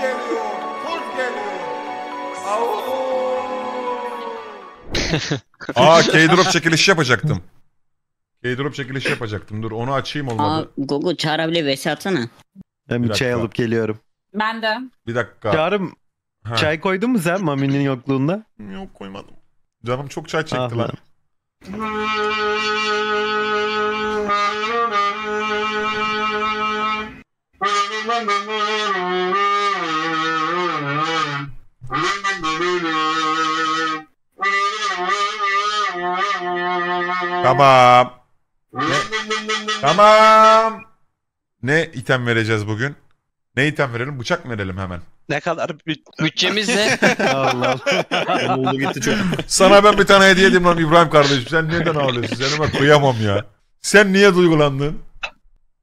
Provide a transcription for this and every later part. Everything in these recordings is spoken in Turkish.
geliyor, tuz Aa K-drop çekilişi yapacaktım. K-drop çekilişi yapacaktım. Dur onu açayım Aa olmadı. Gogo çağır abile atsana. Ben bir bir çay alıp geliyorum. Ben de. Bir dakika. Çağırım. Ha. çay koydun mu sen Mami'nin yokluğunda? Yok koymadım. Canım çok çay ah çekti lan. lan. Tamam. Ne? Tamam. Ne item vereceğiz bugün? Ne item verelim? Bıçak mı verelim hemen? Ne kadar bütçemiz ne? Allah Allah. gitti çocuk. Sana ben bir tane hediye edeyim lan İbrahim kardeşim. Sen neden ağlıyorsun? Sen bak kıyamam ya. Sen niye duygulandın?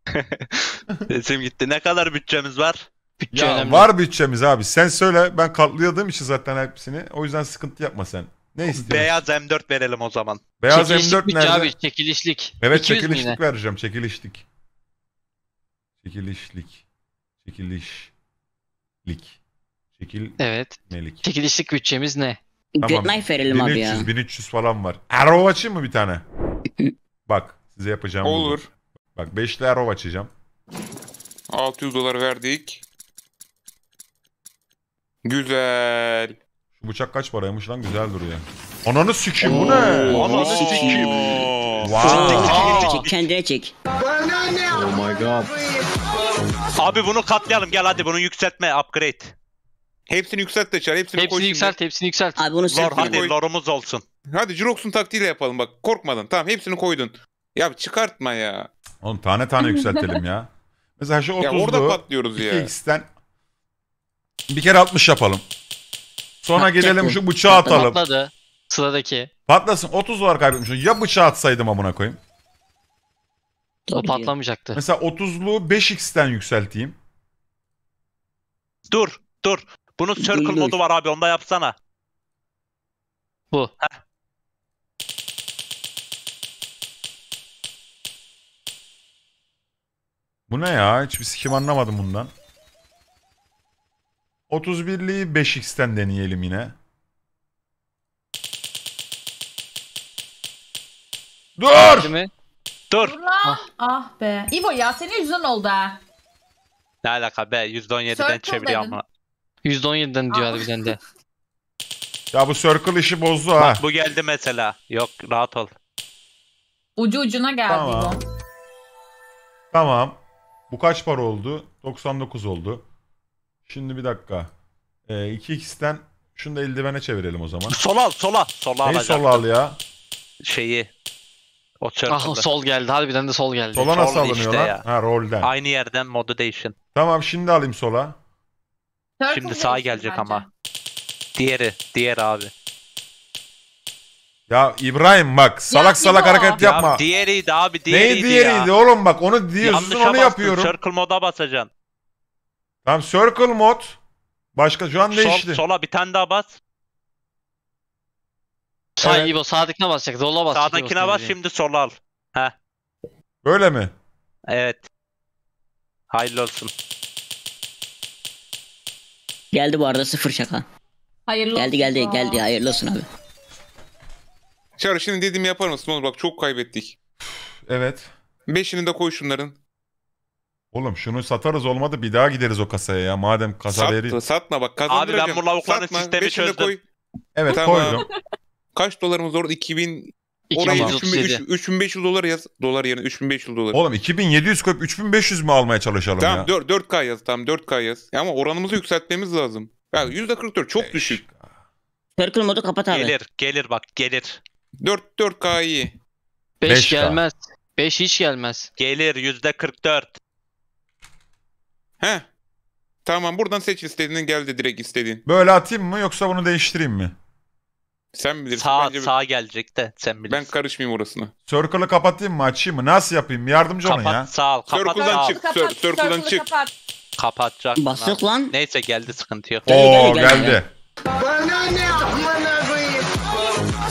Sesim gitti. Ne kadar bütçemiz var? Bütçe ya önemli. var bütçemiz abi. Sen söyle ben katlayadığım için zaten hepsini. O yüzden sıkıntı yapma sen. Ne istiyorsun? Beyaz M4 verelim o zaman. Beyaz çekilişlik M4 nerede? Abi, çekilişlik. Evet çekilişlik vereceğim. Çekilişlik. Çekilişlik. Çekilişlik. Çekil. Evet. Melik. Çekilişlik bütçemiz ne? Tamam. Good night verelim 1300, abi ya. 1300 falan var. Arrow açayım mı bir tane? Bak size yapacağım. Olur. Bunu. Bak 5'li arrow açacağım. 600 dolar verdik. Güzel. Şu bıçak kaç paraymış lan güzel duruyor. Ananı sikeyim bu ne? Ananı sikeyim. Wow. Kendine çek, Oh my god. Abi bunu katlayalım gel hadi bunu yükseltme upgrade. Hepsini yükselt de çar. Hepsini, Hepsini yükselt, hepsini yükselt. Abi bunu Lor, hadi koy. lorumuz olsun. Hadi Jirox'un taktiğiyle yapalım bak korkmadan. Tamam hepsini koydun. Ya çıkartma ya. Oğlum tane tane yükseltelim ya. Mesela şu Ya orada patlıyoruz ya. 2x'ten bir kere 60 yapalım. Sonra gelelim şu bıçağı atalım. Patladı. Sıradaki. Patlasın. 30 var kaybetmişim. Ya bıçağı atsaydım amına koyayım. O patlamayacaktı. Mesela 30'lu 5x'ten yükselteyim. Dur, dur. Bunun circle Dur. modu var abi. Onda yapsana. Bu. Heh. Bu ne ya? Hiçbir sikim anlamadım bundan. 31'liği 5x'ten deneyelim yine. Dur! Dur. Dur lan. Ah. ah be. İbo ya senin yüzün oldu ha. Ne alaka be 117'den %17'den çeviriyor ama. 117'den diyor abi ah. sende. Ya bu circle işi bozdu ha. Bak bu geldi mesela. Yok rahat ol. Ucu ucuna geldi Tamam. İbo. Tamam. Bu kaç para oldu? 99 oldu. Şimdi bir dakika. Ee, 2x'ten şunu da eldivene çevirelim o zaman. Sola al sola. Sola Neyi alacaktım. sola al ya? Şeyi. O Ah sol geldi. Harbiden de sol geldi. Sola nasıl Roll alınıyor işte lan? ya. Ha rolden. Aynı yerden modu değişin. Tamam şimdi alayım sola. Şimdi sağa gelecek bence. ama. Diğeri. Diğer abi. Ya İbrahim bak salak salak İbo. hareket Ya yapma. diğeriydi abi diğeriydi Neyi diğeriydi ya. oğlum bak onu diyorsun Yanlışa onu bastın, yapıyorum. Circle moda basacaksın. Tamam circle mod. Başka şu an değişti. Sol, sola bir tane daha bas. Sağ Evet. İbo sağdakine basacak. Zola basacak. Sağdakine İbo bas şimdi sola al. Böyle mi? Evet. Hayırlı olsun. Geldi bu arada sıfır şaka. Hayırlı Geldi olsun. geldi geldi hayırlı olsun abi. Çağrı şimdi dediğimi yapar mısın oğlum? Bak çok kaybettik. Evet. Beşini de koy şunların. Oğlum şunu satarız olmadı bir daha gideriz o kasaya ya. Madem kasa Sat, veri... Satma bak Abi kazandıracağım. ben bu lavukların Satma, sistemi çözdüm. koy. Evet Tamam. koydum. Kaç dolarımız orada? 2000 oraya 3500 2037. 3500 dolar yaz. Dolar yerine 3500 dolar. Oğlum 2700 koyup 3500 mü almaya çalışalım ya? Tamam 4, k yaz. Tamam 4K yaz. Ama oranımızı yükseltmemiz lazım. Yani %44 çok düşük. Circle modu kapat abi. Gelir gelir bak gelir. 4 4K iyi. 5 Beş gelmez. 5 hiç gelmez. Gelir yüzde 44. He. Tamam buradan seç istediğini geldi direkt istediğin. Böyle atayım mı yoksa bunu değiştireyim mi? Sen bilirsin. Sağ, Bence sağ gelecek de sen bilirsin. Ben karışmayayım orasına. Circle'ı kapatayım mı açayım mı? Nasıl yapayım? Yardımcı kapat, olun ya. Sağ ol. Kapat, circle'dan sağ ol. çık. Kapat, Cir, circle'dan çık. Kapat. Kapatacak. Basık lan. Neyse geldi sıkıntı yok. Oo geldi. geldi. geldi.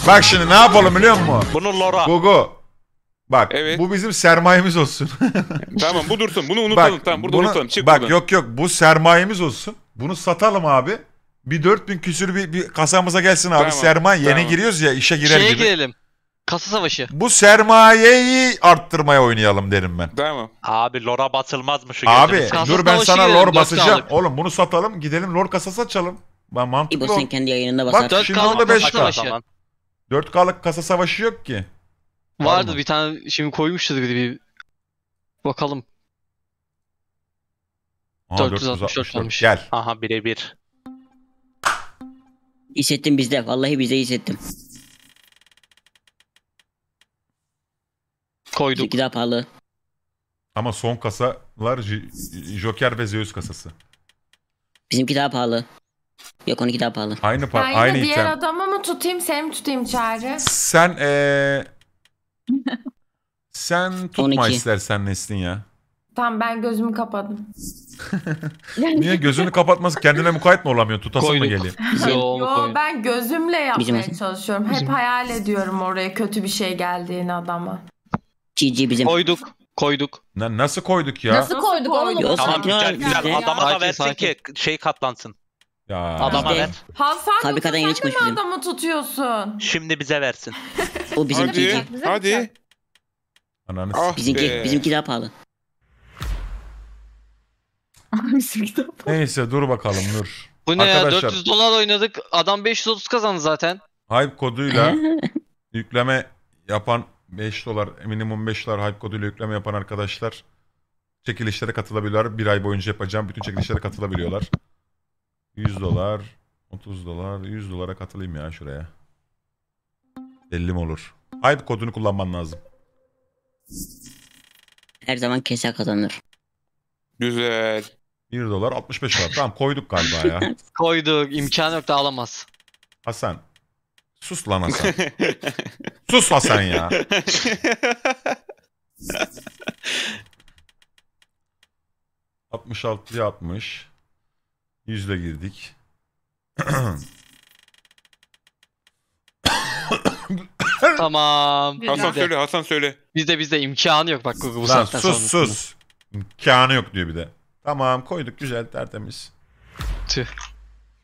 Bak şimdi ne yapalım biliyor musun? Bunu Lora. Google. Bak evet. bu bizim sermayemiz olsun. tamam bu dursun. Bunu unutalım. Bak, tamam burada bunu, unutalım. Çık bak buradan. yok yok bu sermayemiz olsun. Bunu satalım abi. Bir 4000 küsür bir, bir kasamıza gelsin abi. Tamam, Sermaye tamam. yeni giriyoruz ya işe girer Şeye gibi. girelim. Kasa savaşı. Bu sermayeyi arttırmaya oynayalım derim ben. Tamam. Abi lora batılmaz mı şu Abi dur ben sana lor basacağım. Oğlum bunu satalım gidelim lor kasası açalım. Ben mantıklı İbo sen kendi yayınında basar. Bak şimdi orada 5K. 4K'lık kasa savaşı yok ki. Vardı bir tane şimdi koymuştuk bir bakalım. Aa, 464 varmış. Gel. Aha birebir. Hissettim bizde. Vallahi bizde hissettim. Koyduk. Bizimki daha pahalı. Ama son kasalar J- Joker ve Zeus kasası. Bizimki daha pahalı. Yok onunki daha pahalı. Aynı pa- Ben aynı diğer item. adamı mı tutayım sen mi tutayım çağrı? Sen ee, sen tutma 12. istersen Neslin ya. Tamam ben gözümü kapadım. Niye gözünü kapatması kendine mukayyet mi olamıyor? Tutasın mı Koyduk. geliyor? Bize Yo ben gözümle yapmaya Bizim- çalışıyorum. Hep hayal ediyorum oraya kötü bir şey geldiğini adama. Cici bizim. Koyduk. Koyduk. Na- nasıl koyduk ya? Nasıl koyduk oğlum? koyduk? Yok, Tamam güzel güzel. Adama da versin ki şey katlansın. Ya. Adama Biz ver. Hasan kadın yeni çıkmış mi bizim. adamı tutuyorsun? Şimdi bize versin. O bizimki. Hadi. Güzel Hadi. Ananı ah s- Ah Bizimki, be. bizimki daha pahalı. Neyse dur bakalım dur. Bu ne ya Arkadaşlar. 400 dolar oynadık adam 530 kazandı zaten. Hype koduyla yükleme yapan 5 dolar minimum 5 dolar hype koduyla yükleme yapan arkadaşlar çekilişlere katılabiliyorlar. Bir ay boyunca yapacağım bütün çekilişlere katılabiliyorlar. 100 dolar, 30 dolar, 100 dolara katılayım ya şuraya. 50 olur? Hype kodunu kullanman lazım. Her zaman kese kazanır. Güzel. 1 dolar 65 var. Tamam koyduk galiba ya. Koyduk. İmkanı yok da alamaz. Hasan. Sus lan Hasan. Sus Hasan ya. Altmış altıya altmış. Yüzle girdik. Tamam. Hasan Bizde. söyle, Hasan söyle. Bizde bizde imkanı yok bak Google bu Lan saatten sus sonra. sus. İmkanı yok diyor bir de. Tamam koyduk güzel tertemiz. Tüh.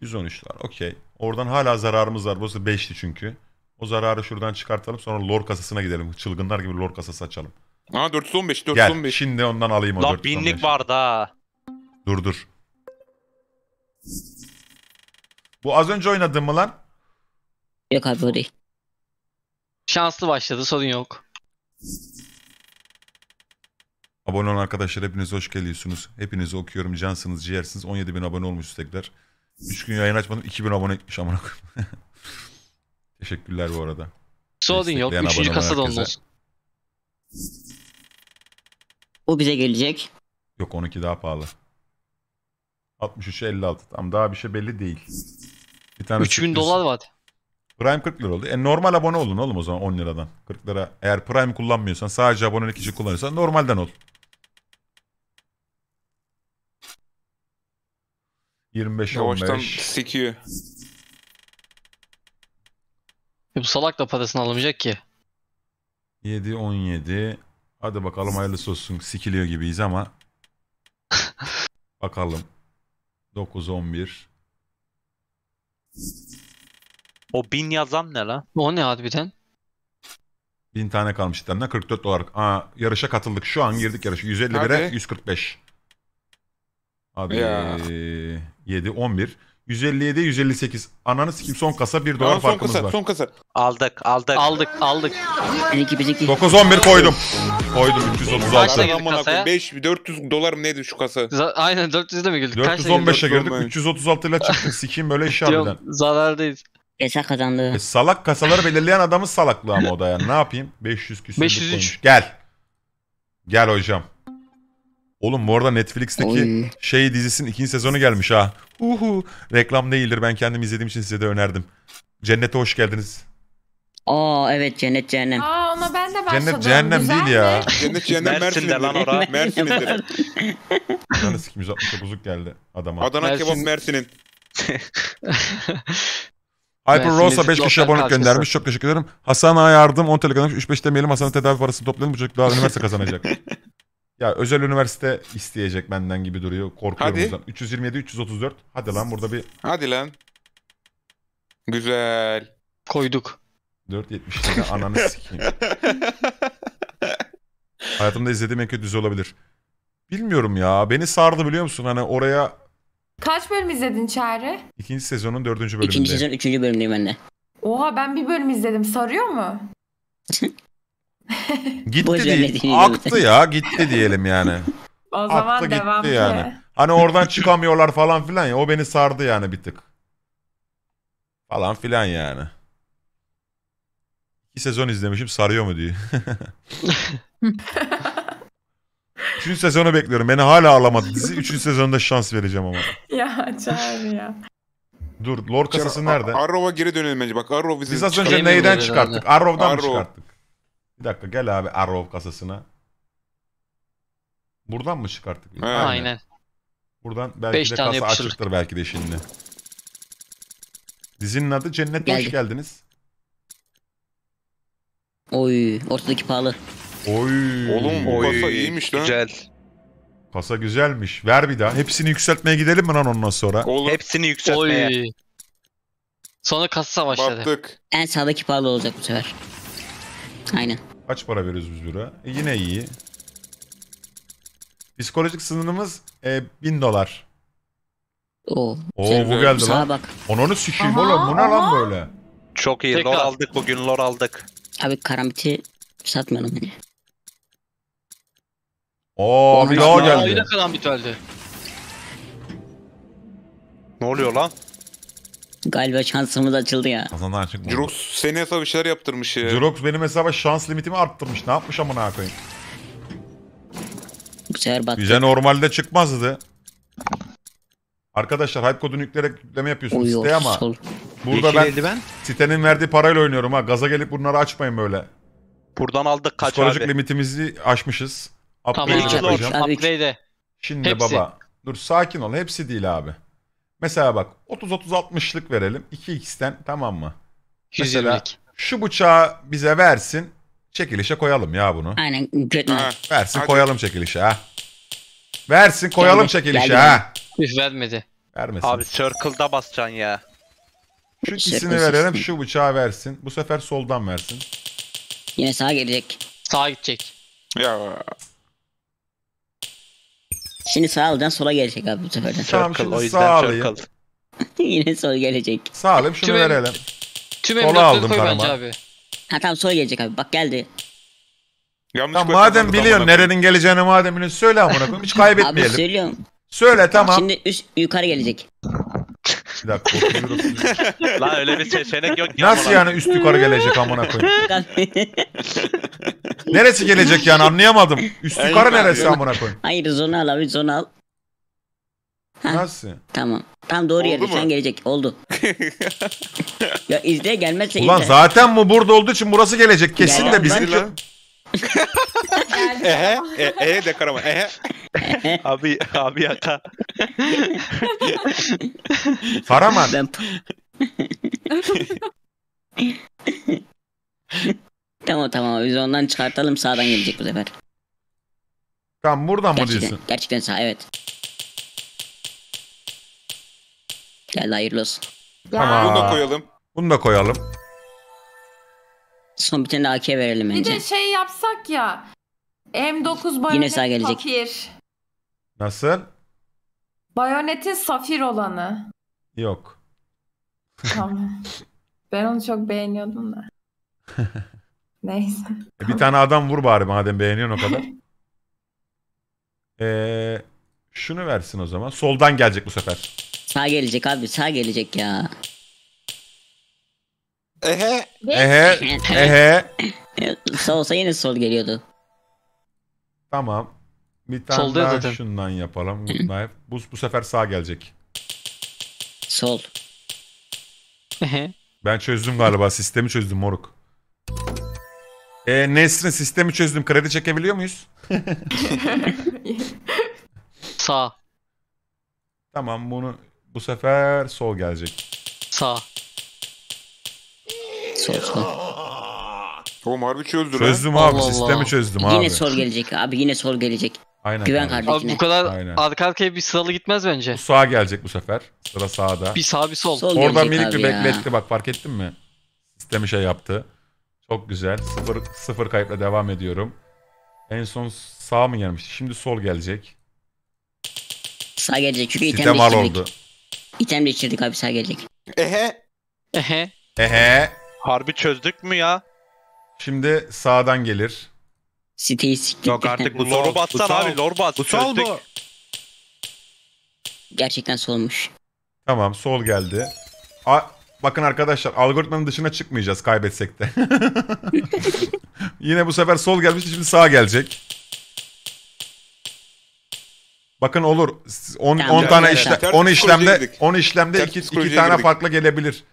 113'lar okey. Oradan hala zararımız var. Burası 5'ti çünkü. O zararı şuradan çıkartalım sonra lor kasasına gidelim. Çılgınlar gibi lor kasası açalım. Ha 415, Gel şimdi ondan alayım o Lan 415. binlik vardı ha. Dur dur. Bu az önce oynadın mı lan? Yok abi o değil. Şanslı başladı sorun yok. Abone olan arkadaşlar hepiniz hoş geliyorsunuz. Hepinizi okuyorum. Cansınız, ciğersiniz. 17 bin abone olmuş tekrar. 3 gün yayın açmadım. 2 bin abone etmiş amına Teşekkürler bu arada. Sorun yok. 3. kasa onun olsun. O bize gelecek. Yok onunki daha pahalı. 63'e 56. Tam daha bir şey belli değil. Bir tane 3000 dolar var. Prime 40 lira oldu. E normal abone olun oğlum o zaman 10 liradan. 40 lira. Eğer Prime kullanmıyorsan sadece abonelik için kullanıyorsan normalden ol. 25 Yavaştan 15. sekiyor. E Bu salak da parasını alamayacak ki. 7 17. Hadi bakalım hayırlısı olsun. Sikiliyor gibiyiz ama. bakalım. 9, 11. O bin yazan ne la? O ne harbiden? Bin tane kalmış sistemden 44 dolar. Aa, yarışa katıldık. Şu an girdik yarışa. 151'e Hadi. 145. Abi Ya. 7, 11. 157 158. Ananı sikim son kasa 1 dolar Tamam son farkımız kasa, var. son kasa. Aldık aldık. Aldık aldık. Bizimki bizimki. 911 koydum. Koydum Kaçla 336. girdik Aman 5 400 dolar mı neydi şu kasa? Z- Aynen 400'de mi girdik? Kaçla girdik? 415'e girdik 336 ile çıktık. Sikeyim böyle iş harbiden. Diyorum, zarardayız. kazandı. E, salak kasaları belirleyen adamın salaklığı ama o da yani. Ne yapayım? 500 küsür. 503. Gel. Gel hocam. Oğlum bu arada Netflix'teki Oy. şey dizisinin ikinci sezonu gelmiş ha. Uhu. Reklam değildir. Ben kendim izlediğim için size de önerdim. Cennete hoş geldiniz. Aa evet cennet cehennem. Aa ona ben de başladım. Cennet cehennem Güzel değil mi? ya. Cennet cehennem Mersin'de lan ora. Mersin'indir. Lan sikim 169'luk geldi adama. Adana Mersin... kebap Mersin'in. Hyper Rosa 5 kişi abonelik göndermiş. Çok teşekkür ederim. Hasan'a yardım 10 TL kazanmış. 3-5 demeyelim Hasan'ın tedavi parasını toplayalım. Bu çocuk daha üniversite kazanacak. Ya özel üniversite isteyecek benden gibi duruyor. Korkuyorum Hadi. 327 334. Hadi lan burada bir Hadi lan. Güzel. Koyduk. 470 lira ananı sikeyim. Hayatımda izlediğim en kötü dizi olabilir. Bilmiyorum ya. Beni sardı biliyor musun? Hani oraya Kaç bölüm izledin Çağrı? ikinci sezonun dördüncü bölümünde. İkinci sezon üçüncü bölümdeyim ben de. Oha ben bir bölüm izledim. Sarıyor mu? Gitti değil. Aktı ya gitti diyelim yani. O zaman Aktı devam gitti yani. Hani oradan çıkamıyorlar falan filan ya. O beni sardı yani bir tık. Falan filan yani. İki sezon izlemişim sarıyor mu diye. Üçüncü sezonu bekliyorum. Beni hala ağlamadı dizi. Üçüncü sezonda şans vereceğim ama. ya çağır ya. Dur Lord kasası nerede? Arrow'a geri dönelim bence. Bak Arrow bizim Biz az önce neyden çıkarttık? Arrow'dan Arrow. mı çıkarttık? Bir dakika gel abi Arrow kasasına. Buradan mı çıkarttık? aynen. aynen. Buradan belki Beş de kasa yapışırlık. açıktır belki de şimdi. Dizinin adı Cennet hoş geldiniz. Oy ortadaki pahalı. Oy. Oğlum bu kasa iyiymiş lan. Güzel. Kasa güzelmiş. Ver bir daha. Hepsini yükseltmeye gidelim mi lan ondan sonra? Oğlum Hepsini yükseltmeye. Oy. Sonra kasa başladı. battık. En sağdaki pahalı olacak bu sefer. Aynen. Kaç para veriyoruz biz bura? E yine iyi. Psikolojik sınırımız e, 1000 dolar. Oo. Oo bu şey geldi lan. bak. Ananı sikeyim oğlum. Bu ne lan böyle? Çok iyi. Tekrar. Lor aldık bugün lor aldık. Abi karamiti satmayalım beni. Oo bir daha geldi. yine kalan bir Ne oluyor lan? Galiba şansımız açıldı ya. Kazandı açık mı? Jirox senin hesaba şeyler yaptırmış ya. Jirox benim hesaba şans limitimi arttırmış. Ne yapmış amına koyayım? Bu sefer battık. Bize normalde çıkmazdı. Arkadaşlar hype kodunu yükleyerek yükleme yapıyorsunuz Uyuyor, ama sol. burada Yeşil ben eldiven. sitenin verdiği parayla oynuyorum ha. Gaza gelip bunları açmayın böyle. Buradan aldık kaç Psikolojik abi. limitimizi aşmışız. Upgrade Tamam. yapacağım. Lord, Şimdi Hepsi. baba dur sakin ol. Hepsi değil abi. Mesela bak 30-30-60'lık verelim. 2x'ten tamam mı? 120'lik. Mesela şu bıçağı bize versin. Çekilişe koyalım ya bunu. Aynen. Götüne. Ha, Versin Hadi. koyalım çekilişe ha. Versin koyalım Geldi, çekilişe ha. Üf vermedi. Vermesin. Abi circle'da basacaksın ya. Şu ikisini verelim şu bıçağı versin. Bu sefer soldan versin. Yine sağa gelecek. Sağa gidecek. Ya Şimdi sağdan sola gelecek abi bu seferden. Tamam şimdi o yüzden sağlayayım. Yine sol gelecek. Sağlayayım şunu tüm verelim. Tüm sola aldım koy kanıma. Abi. Ha tamam sol gelecek abi bak geldi. Yanlış tamam, madem biliyorsun nerenin geleceğini madem biliyorsun söyle amına koyayım hiç kaybetmeyelim. Abi söylüyorum. Söyle tamam. Şimdi üst yukarı gelecek. bir dakika Lan öyle bir seçenek yok. Nasıl yani üst yukarı gelecek amına koyayım? Neresi gelecek yani anlayamadım. Üst yukarı neresi amına koyayım? Hayır zona al abi zona al. Ha. Nasıl? Tamam. Tam doğru Oldu yerde sen gelecek. Oldu. ya izle gelmezse Ulan izle. zaten bu burada olduğu için burası gelecek kesin Gel de abi, bizim. bak. Ehe, e, e de karama. Ehe. abi, abi yaka. Faraman. Ben... Tamam tamam biz ondan çıkartalım sağdan gelecek bu sefer. Tamam buradan gerçekten, mı diyorsun? Gerçekten sağ evet. Geldi hayırlı olsun. Tamam. Bunu da koyalım. Bunu da koyalım. Son bir tane AK verelim bence. Bir de şey yapsak ya. M9 bayonet Yine sağ gelecek. safir. Nasıl? Bayonetin safir olanı. Yok. Tamam. ben onu çok beğeniyordum da. Neyse. E, bir tane adam vur bari madem beğeniyorsun o kadar. Ee, şunu versin o zaman. Soldan gelecek bu sefer. Sağ gelecek abi sağ gelecek ya. Ehe. Ehe. Ehe. sağ olsa yine sol geliyordu. Tamam. Bir tane Solda daha zaten. şundan yapalım. bu, bu sefer sağ gelecek. Sol. Ehe. Ben çözdüm galiba. Sistemi çözdüm moruk. E, Nesrin sistemi çözdüm. Kredi çekebiliyor muyuz? Sağ. Tamam bunu bu sefer sol gelecek. Sağ. Sol sağ. Oğlum harbi çözdü Çözdüm abi Allah Allah. sistemi çözdüm abi. Yine sol gelecek abi yine sol gelecek. Aynen. Güven kardeşim. bu kadar Aynen. arka arkaya bir sıralı gitmez bence. Bu sağa gelecek bu sefer. Sıra sağda. Bir sağ bir sol. sol Oradan minik bir ya. bekletti bak fark ettin mi? Sistemi şey yaptı. Çok güzel. Sıfır, sıfır kayıpla devam ediyorum. En son sağ mı gelmişti? Şimdi sol gelecek. Sağ gelecek çünkü item Sistem al değiştirdik. oldu. İtem değiştirdik abi sağ gelecek. Ehe. Ehe. Ehe. Harbi çözdük mü ya? Şimdi sağdan gelir. Siteyi siktik. Yok artık bu sol. batsan abi lor bat. Bu sol çözdük. Gerçekten solmuş. Tamam sol geldi. A Bakın arkadaşlar algoritmanın dışına çıkmayacağız kaybetsek de. Yine bu sefer sol gelmiş şimdi sağ gelecek. Bakın olur. 10 10 tane işle 10 işlemde girdik. 10 işlemde Ters 2 2 psikolojiye tane girdik. farklı gelebilir.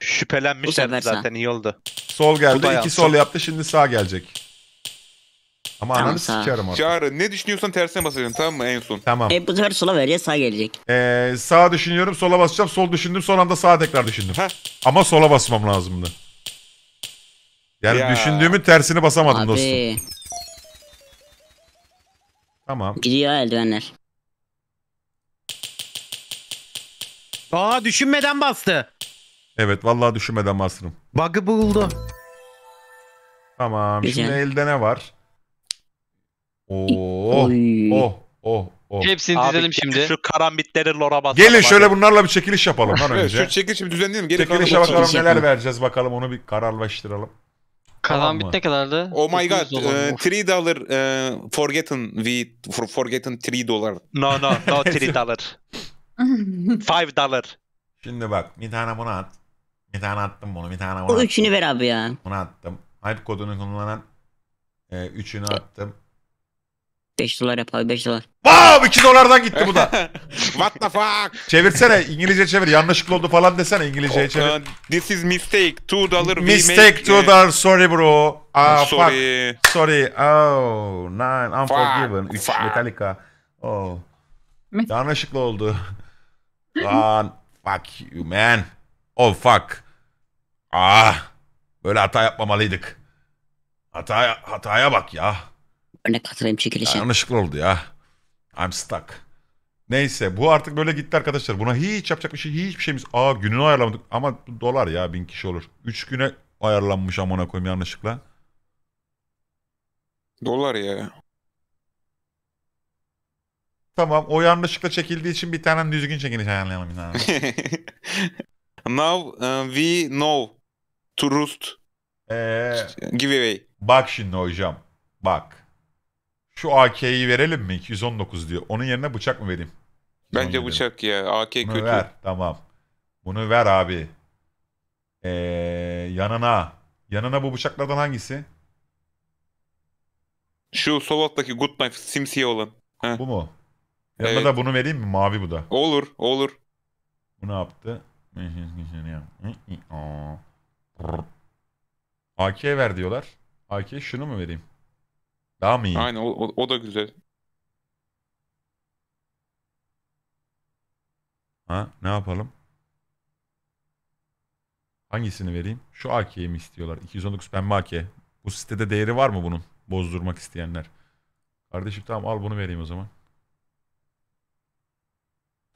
O zaten iyi oldu. Sol geldi, bayağı iki sol. yaptı, şimdi sağ gelecek. Ama Tamam, ananı sağ ol. Çağrı ne düşünüyorsan tersine basacaksın tamam mı en son? Tamam. E bu sefer sola verecek sağ gelecek. Ee, sağa düşünüyorum sola basacağım. Sol düşündüm son anda sağa tekrar düşündüm. Heh. Ama sola basmam lazımdı. Yani Ya. düşündüğümün tersini basamadım dostum. Tamam. gidiyor eldivenler. Aa düşünmeden bastı. Evet vallahi düşünmeden bastım. Bug'ı buldu. Tamam. Şimdi elde ne var? Oo. Oh, oh oh oh. Hepsini dizelim şimdi. Şu karambitleri lora basalım. Gelin şöyle bunlarla bir çekiliş yapalım lan önce. Şu çekilişi düzenleyelim. Geri Çekilişe kalan- bakalım neler vereceğiz bakalım onu bir kararlaştıralım. Kalan Tamam ne kadardı? Oh my god. 900 dolar. E, dollar e, forgotten we for, forgotten 3 dollar. No no no 3 dollar. 5 dollar. Şimdi bak bir tane bunu at. Bir tane attım bunu bir tane bunu O üçünü ver abi ya. Bunu attım. Hype kodunu kullanan e, üçünü e- attım. 5 dolar yapar 5 dolar. Wow 2 dolardan gitti bu da. What the fuck? Çevirsene İngilizce çevir. Yanlışlıkla oldu falan desene İngilizceye çevir. This is mistake. 2 dollar we Mistake 2 dollar. Sorry bro. Ah, sorry. Fuck. Sorry. Oh. Nine. Unforgiven. 3 Metallica. Oh. Yanlışlıkla oldu. Lan. Fuck you man. Oh fuck. Ah. Böyle hata yapmamalıydık. Hataya, hataya bak ya. Örnek hatırlayayım çekilişi. Yanlışlıkla oldu ya. I'm stuck. Neyse bu artık böyle gitti arkadaşlar. Buna hiç yapacak bir şey hiçbir şeyimiz. Aa gününü ayarlamadık ama dolar ya bin kişi olur. Üç güne ayarlanmış amına koyayım yanlışlıkla. Dolar ya. Tamam o yanlışlıkla çekildiği için bir tane düzgün çekiliş ayarlayalım. Now uh, we know to roost ee, giveaway. Bak şimdi hocam. Bak. Şu AK'yi verelim mi? 219 diyor. Onun yerine bıçak mı vereyim? Bence bıçak ya. AK Bunu kötü. ver. Tamam. Bunu ver abi. Ee, yanına. Yanına bu bıçaklardan hangisi? Şu sol alttaki good knife simsiyah olan. Heh. Bu mu? Yanına Evet. da bunu vereyim mi? Mavi bu da. Olur, olur. Bu ne yaptı? AK ver diyorlar. AK şunu mu vereyim? Daha mı iyi? Aynen o, o da güzel. Ha, ne yapalım? Hangisini vereyim? Şu AK'yi mi istiyorlar? 219 pembe AK. Bu sitede değeri var mı bunun? Bozdurmak isteyenler. Kardeşim tamam al bunu vereyim o zaman.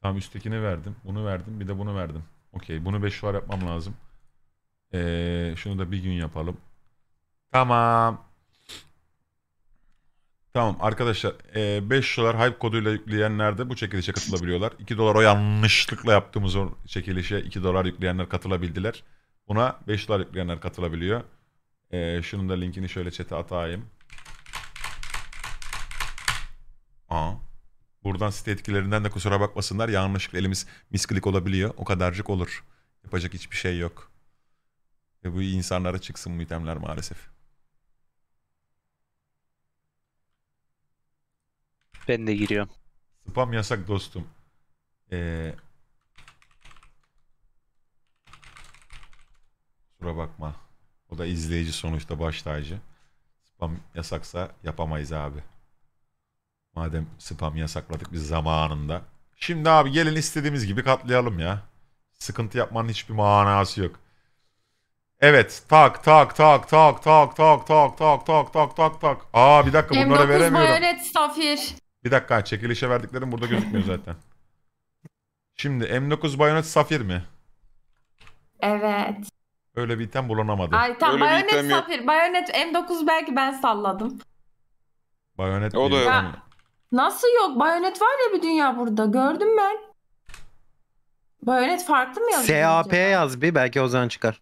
Tamam üsttekini verdim. Bunu verdim. Bir de bunu verdim. Okey. Bunu 5 dolar yapmam lazım. Ee, şunu da bir gün yapalım. Tamam. Tamam arkadaşlar e, 5 dolar hype koduyla yükleyenler de bu çekilişe katılabiliyorlar. 2 dolar o yanlışlıkla yaptığımız o çekilişe 2 dolar yükleyenler katılabildiler. Buna 5 dolar yükleyenler katılabiliyor. E, şunun da linkini şöyle çete atayım. Aa. Buradan site etkilerinden de kusura bakmasınlar. Yanlışlıkla elimiz misklik olabiliyor. O kadarcık olur. Yapacak hiçbir şey yok. Ve bu insanlara çıksın bu maalesef. Ben de giriyorum. Spam yasak dostum. Ee, kusura bakma. O da izleyici sonuçta baş tacı. Spam yasaksa yapamayız abi. Madem spam yasakladık biz zamanında. Şimdi abi gelin istediğimiz gibi katlayalım ya. Sıkıntı yapmanın hiçbir manası yok. Evet tak tak tak tak tak tak tak tak tak tak tak tak. Aa bir dakika bunları M9 veremiyorum. mayonez safir. Bir dakika çekilişe verdiklerim burada gözükmüyor zaten. Şimdi M9 Bayonet Safir mi? Evet. Öyle bir item bulunamadı. Ay tamam bayonet safir. Bayonet M9 belki ben salladım. Bayonet e, O da yok yok. Nasıl yok? Bayonet var ya bir dünya burada. Gördüm ben. Bayonet farklı mı yazıyor? SAP yaz bir belki o zaman çıkar.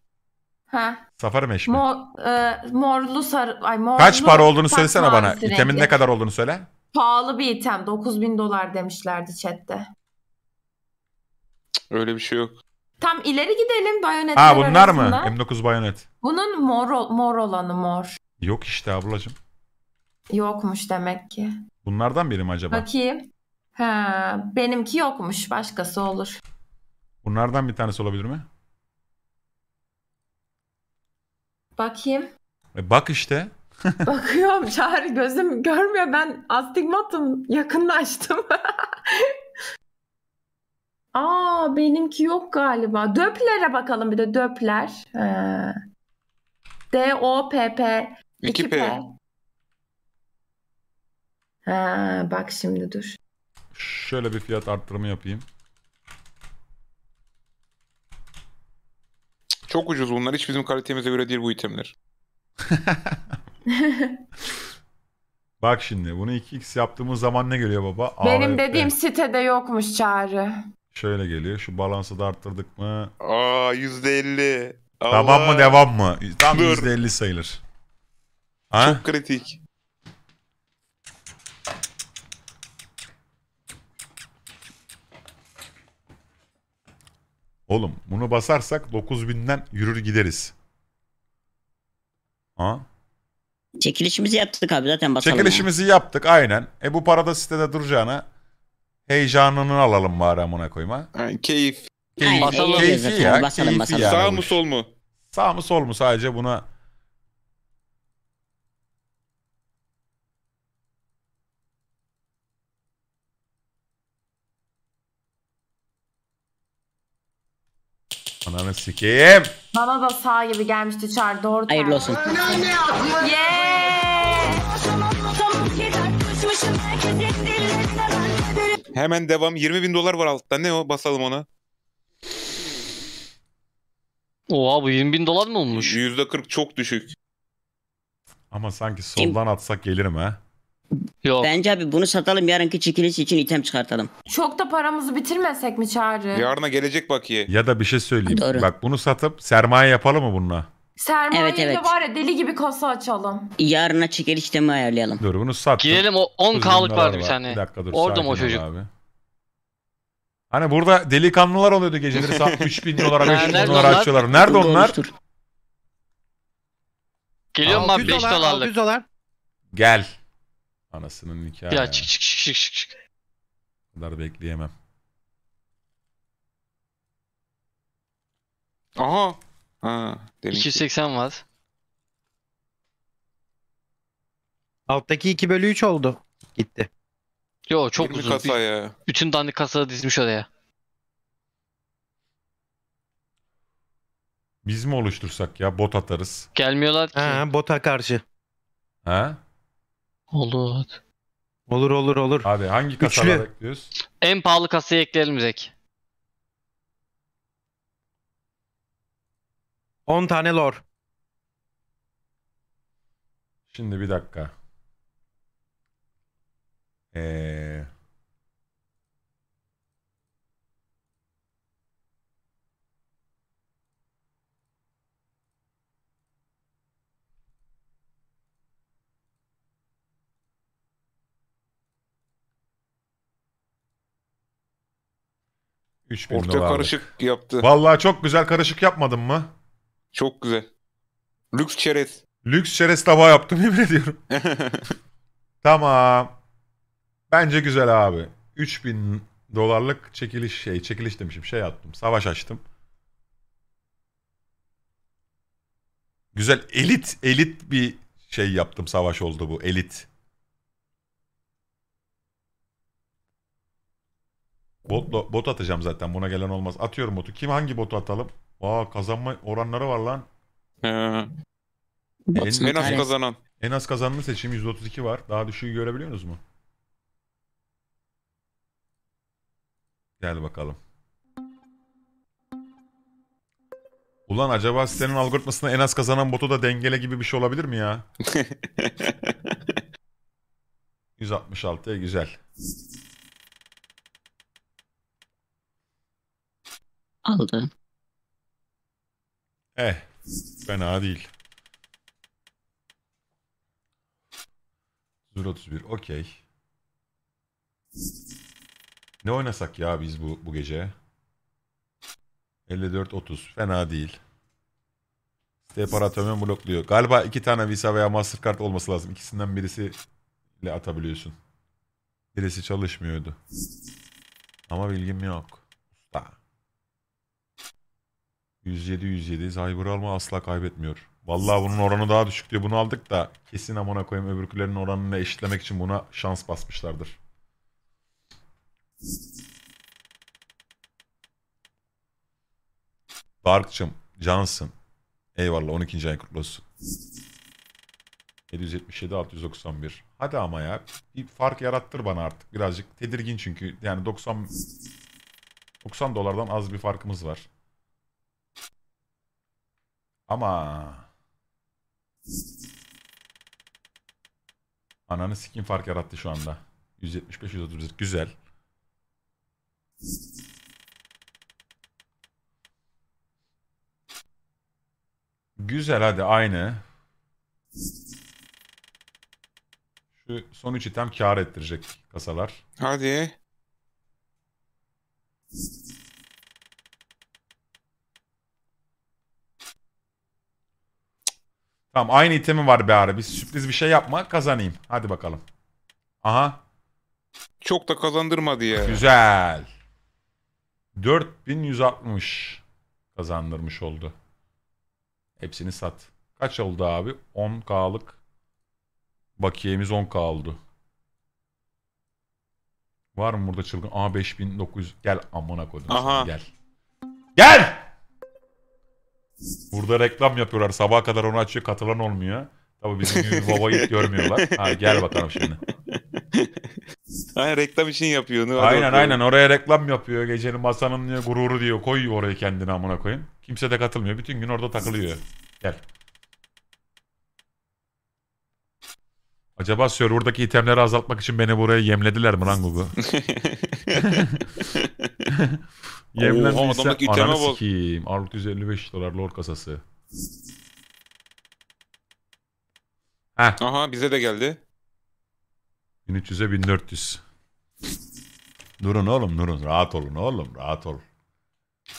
Ha. Safar meş mi? Mor, e, morlu sarı. Ay, morlu Kaç para olduğunu söylesene bana. mavi İtemin ne kadar olduğunu söyle. Pahalı bir item. 9000 dolar demişlerdi chatte. Öyle bir şey yok. Tam ileri gidelim bayonetler Ha bunlar arasında. mı? M9 bayonet. Bunun mor, mor olanı mor. Yok işte ablacım. Yokmuş demek ki. Bunlardan biri mi acaba? Bakayım. Ha, benimki yokmuş. Başkası olur. Bunlardan bir tanesi olabilir mi? Bakayım. E bak işte. Bakıyorum şahri gözüm görmüyor. Ben astigmatım. Yakınlaştım. Aa benimki yok galiba. Döplere bakalım bir de döpler. Ee, D O P P 2 P. Ha, bak şimdi dur. Şöyle bir fiyat arttırımı yapayım. Çok ucuz bunlar. Hiç bizim kalitemize göre değil bu itemler. Bak şimdi bunu 2x yaptığımız zaman ne geliyor baba? Benim dediğim sitede yokmuş çağrı. Şöyle geliyor. Şu balansı da arttırdık mı? Aa %50. Allah. Tamam mı devam mı? Tam Dur. %50 sayılır. Ha? Çok kritik. Oğlum bunu basarsak 9000'den yürür gideriz. Ha? Çekilişimizi yaptık abi zaten basalım. Çekilişimizi yani. yaptık aynen. E bu parada sitede duracağına heyecanını alalım bari amına koyma. Yani keyif. Keyif. Aynen, basalım. Keyfi ya. Basalım, keyfi basalım. Ya, Sağ mı sol mu? Sağ mı sol mu sadece buna Ananı sikeyim. Bana da sağ gibi gelmişti çar doğru. Hayırlı olsun. Hemen devam. 20 bin dolar var altta. Ne o? Basalım ona. Oha bu 20 bin dolar mı olmuş? %40 çok düşük. Ama sanki soldan atsak gelirim ha. Yok. Bence abi bunu satalım yarınki çekiliş için item çıkartalım. Çok da paramızı bitirmesek mi Çağrı? Yarına gelecek bakiye. Ya da bir şey söyleyeyim. Doğru. Bak bunu satıp sermaye yapalım mı bununla? Sermaye evet, evet. var ya deli gibi kasa açalım. Yarına çekiliş temi ayarlayalım. Dur bunu sat. Girelim o 10K'lık vardı bir tane. Bir dakika dur. Orada mı o çocuk? Abi. Hani burada delikanlılar oluyordu geceleri saat 3000 bin dolara 5 dolara açıyorlar. Nerede onlar? Geliyorum ben 5 dolarlık. dolar. Gel. Anasının nikahı. Ya çık çık çık çık çık. O kadar bekleyemem. Aha. Ha, 280 var. Alttaki 2 bölü 3 oldu. Gitti. Yo çok uzun. kasa ya. Bütün dandik kasaları dizmiş oraya. Biz mi oluştursak ya? Bot atarız. Gelmiyorlar ki. Ha, bota karşı. Ha? Olur. Olur olur olur. Hadi hangi kasalara bekliyoruz? En pahalı kasayı ekleyelim Zek. 10 tane lor. Şimdi bir dakika. Eee... 3000 Orta dolarlık. karışık yaptı. Vallahi çok güzel karışık yapmadın mı? Çok güzel. Lüks çerez. Lüks çerez tabağı yaptım yemin ediyorum. tamam. Bence güzel abi. 3000 dolarlık çekiliş şey çekiliş demişim şey yaptım. Savaş açtım. Güzel elit elit bir şey yaptım savaş oldu bu elit. Bot, bot atacağım zaten. Buna gelen olmaz. Atıyorum botu. Kim hangi botu atalım? Aa kazanma oranları var lan. Ee, en, en az kazanan. En az kazanma seçim 132 var. Daha düşüğü görebiliyorsunuz mu? Gel bakalım. Ulan acaba senin algoritmasında en az kazanan botu da dengele gibi bir şey olabilir mi ya? 166 güzel. Aldı. Eh, fena değil. 031, okey. Ne oynasak ya biz bu, bu gece? 54-30, fena değil. Site blokluyor. Galiba iki tane Visa veya Mastercard olması lazım. İkisinden birisi ile atabiliyorsun. Birisi çalışmıyordu. Ama bilgim yok. 107 107 Cyber alma asla kaybetmiyor. Vallahi bunun oranı daha düşük diye bunu aldık da kesin amına koyayım öbürkülerin oranını eşitlemek için buna şans basmışlardır. Dark'cım, Johnson. Eyvallah 12. ay kutlu olsun. 777 691. Hadi ama ya bir fark yarattır bana artık birazcık. Tedirgin çünkü yani 90 90 dolardan az bir farkımız var. Ama ananı sikim fark yarattı şu anda. 175 130 güzel. Güzel hadi aynı. Şu son üç item kar ettirecek kasalar. Hadi. Tamam aynı itemi var be abi. Biz sürpriz bir şey yapma kazanayım. Hadi bakalım. Aha. Çok da kazandırmadı ya. Güzel. 4160 kazandırmış oldu. Hepsini sat. Kaç oldu abi? 10K'lık bakiyemiz 10K oldu. Var mı burada çılgın? A5900. Gel amına koydum. Aha. Gel. Gel! Burada reklam yapıyorlar. Sabaha kadar onu açıyor. Katılan olmuyor. Tabii bizim gibi babayı görmüyorlar. Ha, gel bakalım şimdi. Aynen reklam için yapıyor. Onu aynen aynen oraya reklam yapıyor. Gecenin masanın diyor, gururu diyor. Koyuyor oraya kendini amına koyayım. Kimse de katılmıyor. Bütün gün orada takılıyor. Gel. Acaba serverdaki itemleri azaltmak için beni buraya yemlediler mi lan Gugu? Yemlenmişse ananı sikiyim. 655 dolar lor kasası. Heh. Aha bize de geldi. 1300'e 1400. Durun oğlum durun. Rahat olun oğlum rahat ol.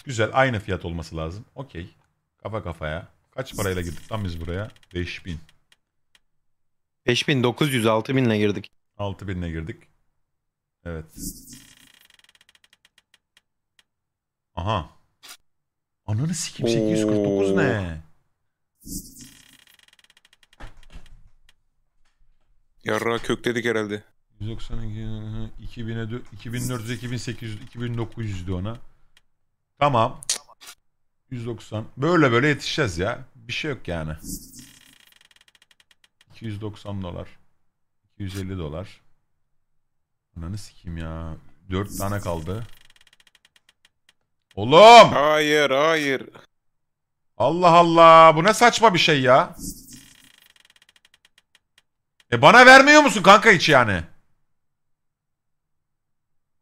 Güzel aynı fiyat olması lazım. Okey. Kafa kafaya. Kaç parayla girdik lan biz buraya? 5000. 5900 6000 girdik. 6000 ile girdik. Evet. Aha. Ananı sikim 849 ne? Yarra kökledik herhalde. 192 2000'e 2400 2800 2900'dü ona. Tamam. 190. Böyle böyle yetişeceğiz ya. Bir şey yok yani. 290 dolar. 250 dolar. Ananı sikeyim ya. 4 tane kaldı. Oğlum! Hayır hayır. Allah Allah. Bu ne saçma bir şey ya. E bana vermiyor musun kanka hiç yani?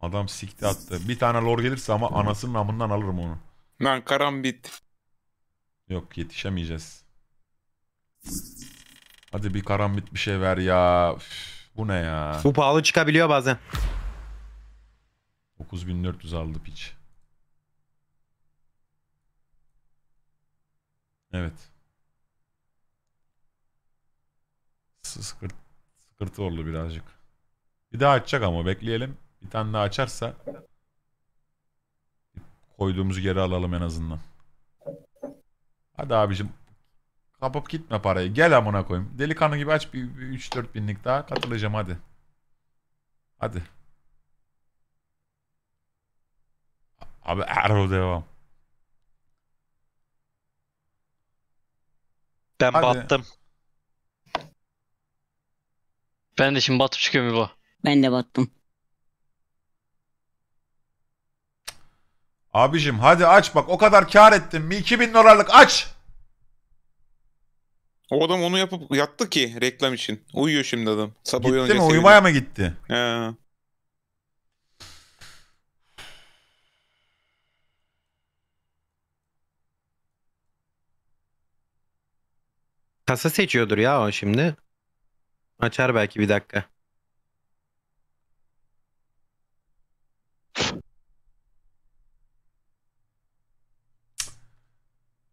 Adam sikti attı. Bir tane lor gelirse ama anasının amından alırım onu. Lan bit. Yok yetişemeyeceğiz. Hadi bir karambit bir şey ver ya. Üf, bu ne ya? Bu pahalı çıkabiliyor bazen. 9400 aldı piç. Evet. Sıkırt, oldu birazcık. Bir daha açacak ama bekleyelim. Bir tane daha açarsa koyduğumuzu geri alalım en azından. Hadi abicim Kapıp gitme parayı. Gel amına koyayım. Delikanlı gibi aç bir 3-4 binlik daha. Katılacağım hadi. Hadi. Abi Erol devam. Ben Hadi. battım. Ben de şimdi batıp çıkıyorum bu. Ben de battım. Abicim hadi aç bak o kadar kar ettim mi 2000 dolarlık aç. O adam onu yapıp yattı ki reklam için. Uyuyor şimdi adam. Sabah gitti mi? Uyumaya mı gitti? He. Kasa seçiyordur ya o şimdi. Açar belki bir dakika.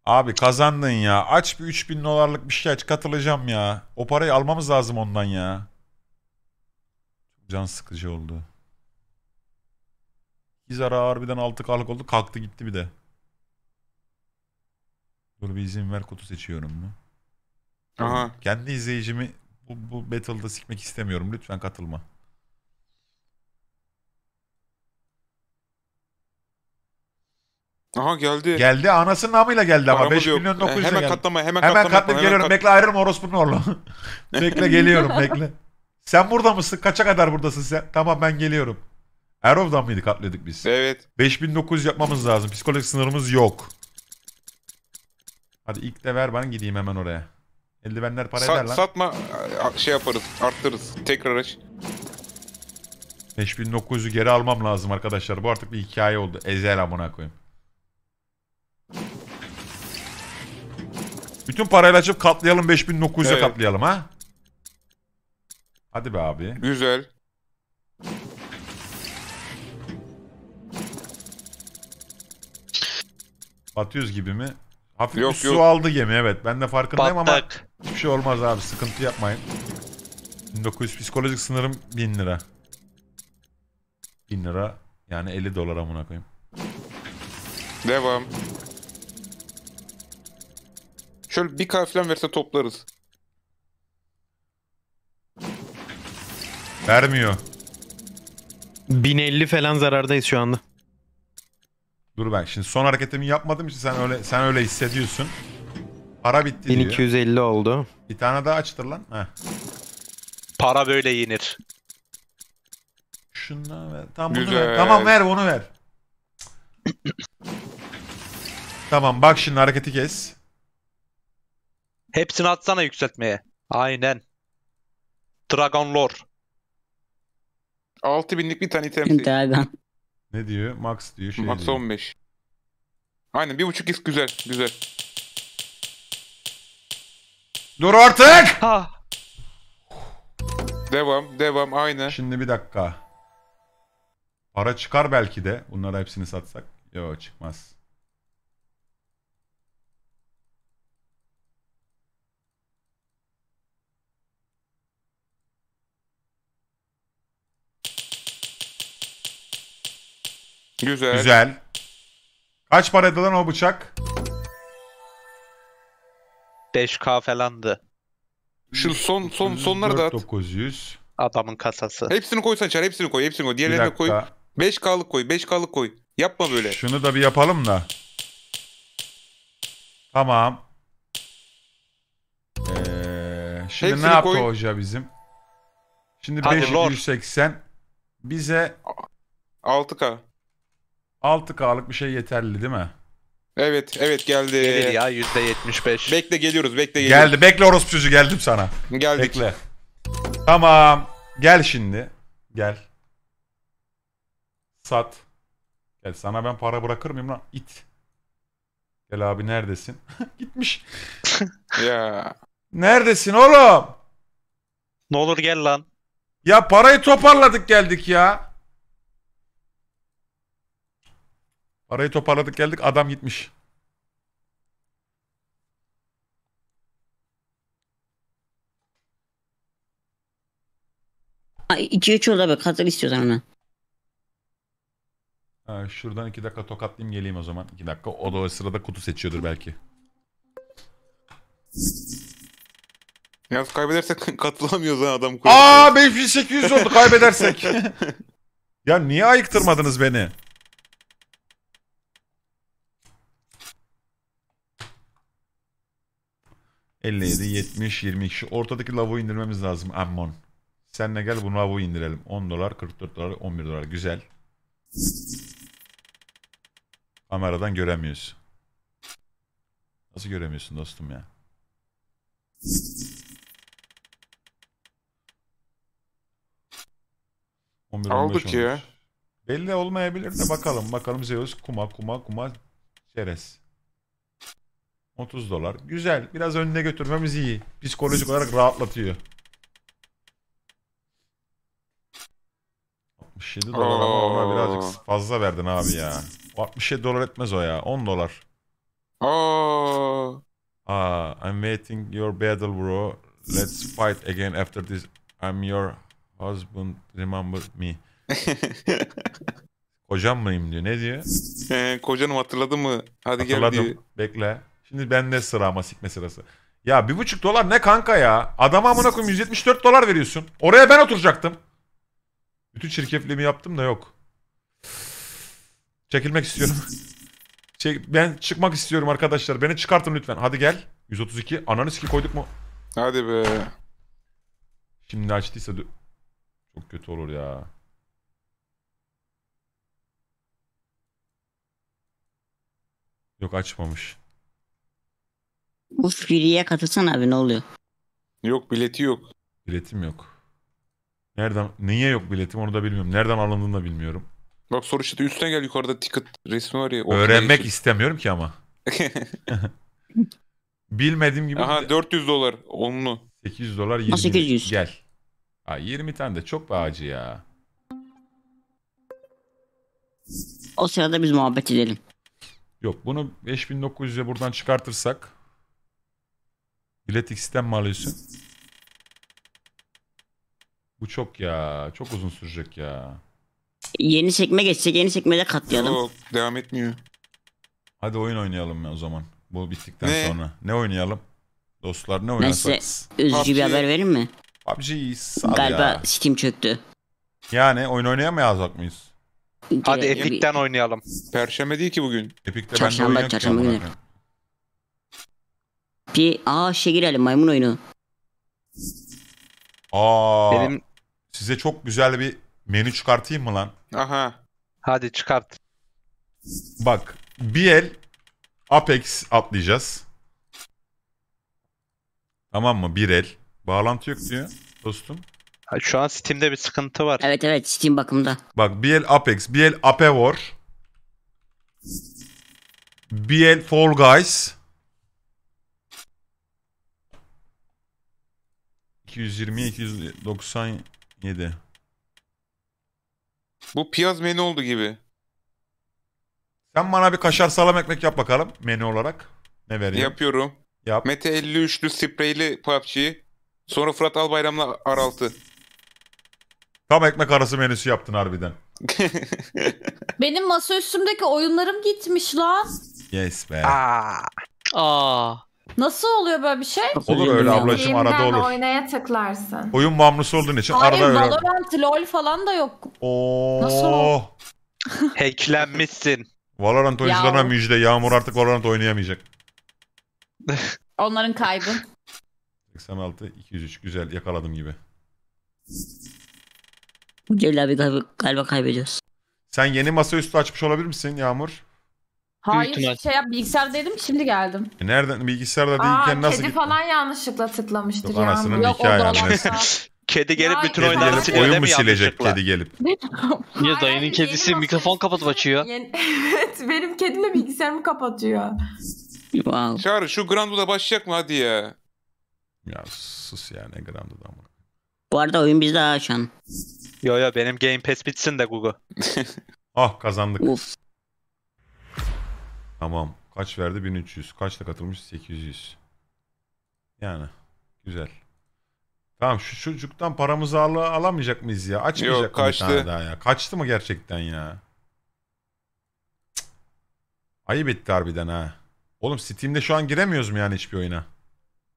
Abi kazandın ya. Aç bir 3000 dolarlık bir şey aç. Katılacağım ya. O parayı almamız lazım ondan ya. Can sıkıcı oldu. Gizara harbiden 6K'lık oldu. Kalktı gitti bir de. Dur bir izin ver kutu seçiyorum mu? Aha. Kendi izleyicimi bu, bu battle'da sikmek istemiyorum. Lütfen katılma. Aha geldi. Geldi anasının namıyla geldi ama. Paramız 5 milyon 900 e, Hemen geldi. katlama hemen, hemen katlama. Katlayıp hemen geliyorum. Kat... Bekle ayrılma orospu orlu. bekle geliyorum bekle. Sen burada mısın? Kaça kadar buradasın sen? Tamam ben geliyorum. Erov'dan mıydı katledik biz? Evet. 5900 yapmamız lazım. Psikolojik sınırımız yok. Hadi ilk de ver ben gideyim hemen oraya. Eldivenler para Sa eder lan. Satma şey yaparız arttırırız. Tekrar aç. 5900'ü geri almam lazım arkadaşlar. Bu artık bir hikaye oldu. Ezel amına koyayım. Bütün parayla açıp katlayalım 5900'e evet. katlayalım ha. Hadi be abi. Güzel. Batıyoruz gibi mi? Hafif yok, bir su aldı gemi evet. Ben de farkındayım Battak. ama hiçbir şey olmaz abi. Sıkıntı yapmayın. 1900 psikolojik sınırım 1000 lira. 1000 lira yani 50 dolar amına koyayım. Devam. Şöyle bir k falan verse toplarız. Vermiyor. 1050 falan zarardayız şu anda. Dur ben şimdi son hareketimi yapmadım için sen öyle sen öyle hissediyorsun. Para bitti diyor. 1250 oldu. Bir tane daha açtır lan. Heh. Para böyle yenir. Şundan ver. Tamam bunu ver. Tamam ver bunu ver. tamam bak şimdi hareketi kes. Hepsini atsana yükseltmeye. Aynen. Dragon Lord. Lore. binlik bir tane item. Ne diyor? Max diyor. Şey Max diyor. 15. Aynen buçuk is güzel. Güzel. Dur artık! Ha. Devam, devam aynı. Şimdi bir dakika. Para çıkar belki de. Bunları hepsini satsak. Yok çıkmaz. Güzel. Güzel. Kaç paraydı lan o bıçak? 5K falandı. Şu son son sonları da at. 900. Adamın kasası. Hepsini koysan çar, hepsini koy, hepsini koy. Diğerlerini koy. 5K'lık koy, 5K'lık koy. Yapma böyle. Şunu da bir yapalım da. Tamam. Ee, şimdi hepsini ne yaptı koy. hoca bizim? Şimdi Hadi 580 lor. bize 6K. 6K'lık bir şey yeterli değil mi? Evet, evet geldi. Gelir ya %75. Bekle geliyoruz, bekle geliyoruz. Geldi, bekle orospu çocuğu geldim sana. Geldik. Bekle. Tamam. Gel şimdi. Gel. Sat. Gel sana ben para bırakır mıyım lan? İt. Gel abi neredesin? Gitmiş. ya. Neredesin oğlum? Ne olur gel lan. Ya parayı toparladık geldik ya. Parayı toparladık geldik adam gitmiş. İki üç oldu bak hazır istiyorsan hemen. Ha, şuradan iki dakika tokatlayayım geleyim o zaman. İki dakika. O da o sırada kutu seçiyordur belki. Yalnız kaybedersek katılamıyoruz ha adam. Aa 5800 oldu kaybedersek. ya niye ayıktırmadınız beni? 57, 70, 20 kişi. Ortadaki lavu indirmemiz lazım Ammon. Senle gel bunu lavu indirelim. 10 dolar, 44 dolar, 11 dolar. Güzel. Kameradan göremiyoruz. Nasıl göremiyorsun dostum ya? Aldık ya. Belli olmayabilir de bakalım. Bakalım Zeus kuma kuma kuma çerez. 30 dolar. Güzel. Biraz önüne götürmemiz iyi. Psikolojik olarak rahatlatıyor. 67 dolar ama ona birazcık fazla verdin abi ya. 67 dolar etmez o ya. 10 dolar. Aa. Aa, I'm waiting your battle bro. Let's fight again after this. I'm your husband. Remember me. Kocam mıyım diyor. Ne diyor? Ee, kocanım hatırladı mı? Hadi Hatırladım. gel diyor. Bekle. Şimdi bende sıra ama meselesi? Ya bir buçuk dolar ne kanka ya? Adama amına koyayım 174 dolar veriyorsun. Oraya ben oturacaktım. Bütün çirkefliğimi yaptım da yok. Çekilmek istiyorum. Şey, ben çıkmak istiyorum arkadaşlar. Beni çıkartın lütfen. Hadi gel. 132. Ananı ki koyduk mu? Hadi be. Şimdi açtıysa çok kötü olur ya. Yok açmamış. Uf yürüye katılsan abi ne oluyor? Yok bileti yok. Biletim yok. Nereden? Niye yok biletim onu da bilmiyorum. Nereden alındığını da bilmiyorum. Bak soru işte üstüne gel yukarıda ticket resmi var ya. Öğrenmek istemiyorum ki ama. Bilmediğim gibi. Aha 400 dolar onlu. 800 dolar 20. 800. Gel. Aa, 20 tane de çok bağcı ya. O sırada biz muhabbet edelim. Yok bunu 5900'e buradan çıkartırsak Bilet X'ten mi alıyorsun? Bu çok ya. Çok uzun sürecek ya. Yeni çekme geçecek. Yeni çekmeye katlayalım. Yok devam etmiyor. Hadi oyun oynayalım ya o zaman. Bu bittikten ne? sonra. Ne oynayalım? Dostlar ne oynasak? Ben üzücü bir haber vereyim mi? PUBG'yi Galiba ya. Steam çöktü. Yani oyun oynayamayacak mıyız? Hadi Epic'ten oynayalım. Perşembe değil ki bugün. Epic'te ben de oynayacağım. Bir aa şey girelim maymun oyunu. Aa. Benim... Size çok güzel bir menü çıkartayım mı lan? Aha. Hadi çıkart. Bak bir el Apex atlayacağız. Tamam mı? Bir el. Bağlantı yok diyor dostum. şu an Steam'de bir sıkıntı var. Evet evet Steam bakımda. Bak bir el Apex, bir el Ape War. Bir Fall Guys. 220 297. Bu piyaz menü oldu gibi. Sen bana bir kaşar salam ekmek yap bakalım menü olarak. Ne vereyim? Yapıyorum. Yap. Mete 53'lü spreyli PUBG. Sonra Fırat Albayram'la araltı. Tam ekmek arası menüsü yaptın harbiden. Benim masa üstümdeki oyunlarım gitmiş lan. Yes be. Aa. Aa. Nasıl oluyor böyle bir şey? Olur öyle ablacım arada olur. oynaya tıklarsın. Oyun mamlusu olduğun için Hayır, arada öyle. Hayır Valorant, LoL falan da yok. Oo. Nasıl? Hacklenmişsin. Valorant oyuncularına Yağmur. müjde. Yağmur artık Valorant oynayamayacak. Onların kaybı. 86, 203 güzel yakaladım gibi. Celil bir galiba, galiba kaybediyoruz. Sen yeni masaüstü açmış olabilir misin Yağmur? Hayır ihtimal. şey bilgisayar dedim şimdi geldim. E Nereden bilgisayarda değilken nasıl kedi falan yanlışlıkla tıklamıştır Yok, ya. anasının Yok, o hikaye da olamaz. Kedi gelip bütün Kedi oyunları gelip oyun mu mu silecek kedi gelip? Niye Hayır, dayının kedisi mikrofon kapatıp açıyor? evet benim kedim de bilgisayarımı kapatıyor. Wow. Çağrı şu Grandula başlayacak mı hadi ya? Ya sus ya ne gramdı da Bu arada oyun bizde ha şu an. Yo yo benim Game Pass bitsin de Google. Ah kazandık. Uf. Tamam. Kaç verdi? 1300. Kaçla katılmış? 800. Yani. Güzel. Tamam şu çocuktan paramızı al alamayacak mıyız ya? Açmayacak Yok, mı kaçtı. bir tane daha ya? Kaçtı mı gerçekten ya? Cık. Ayıp etti harbiden ha. Oğlum Steam'de şu an giremiyoruz mu yani hiçbir oyuna?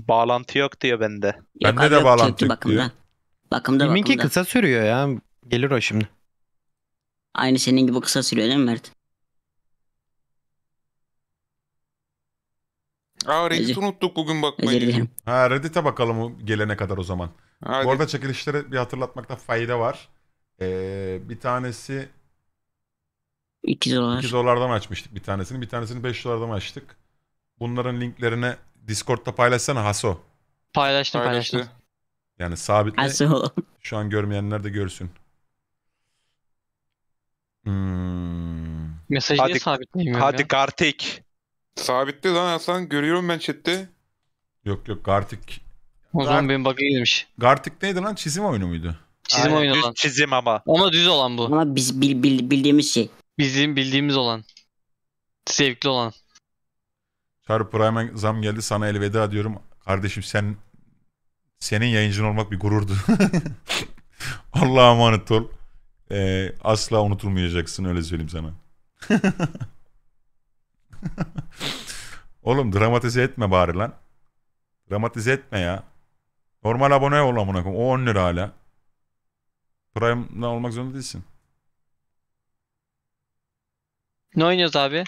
Bağlantı yok diyor bende. Yok, bende de bağlantı yok bakımdan. diyor. Bakımda bakımda. Kiminki kısa sürüyor ya. Gelir o şimdi. Aynı senin gibi kısa sürüyor değil mi Mert? Aa Reddit unuttuk bugün bakmayı. Ha Reddit'e bakalım gelene kadar o zaman. Hadi. Bu arada çekilişleri bir hatırlatmakta fayda var. Ee, bir tanesi 2 dolar. 2 dolardan açmıştık bir tanesini. Bir tanesini 5 dolardan açtık. Bunların linklerini Discord'da paylaşsana Haso. Paylaştım paylaştım. Yani sabitle. Haso. Şu an görmeyenler de görsün. Hmm. Mesajı hadi, sabitleyeyim. Hadi ya. Kartik. Sabitli lan Hasan. Görüyorum ben chatte. Yok yok Gartic. O zaman benim bug'a girmiş. Gartic neydi lan? Çizim oyunu muydu? Çizim Aynen, oyunu düz çizim ama. Ama düz olan bu. Ama biz bil, bil, bildiğimiz şey. Bizim bildiğimiz olan. Sevkli olan. Çağrı Prime'a zam geldi sana elveda diyorum. Kardeşim sen senin yayıncın olmak bir gururdu. Allah'a emanet ol. Ee, asla unutulmayacaksın öyle söyleyeyim sana. Oğlum dramatize etme bari lan. Dramatize etme ya. Normal abone ol amına koyayım. O 10 lira hala. Prime'dan olmak zorunda değilsin. Ne oynuyoruz abi?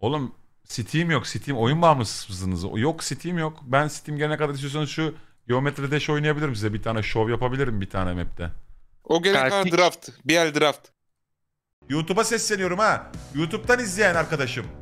Oğlum Steam yok. Steam oyun bağımlısınız. Yok Steam yok. Ben Steam gelene kadar istiyorsanız şu Geometry Dash oynayabilirim size. Bir tane şov yapabilirim bir tane map'te. O gelene kadar draft. BL draft. YouTube'a sesleniyorum ha. YouTube'dan izleyen arkadaşım.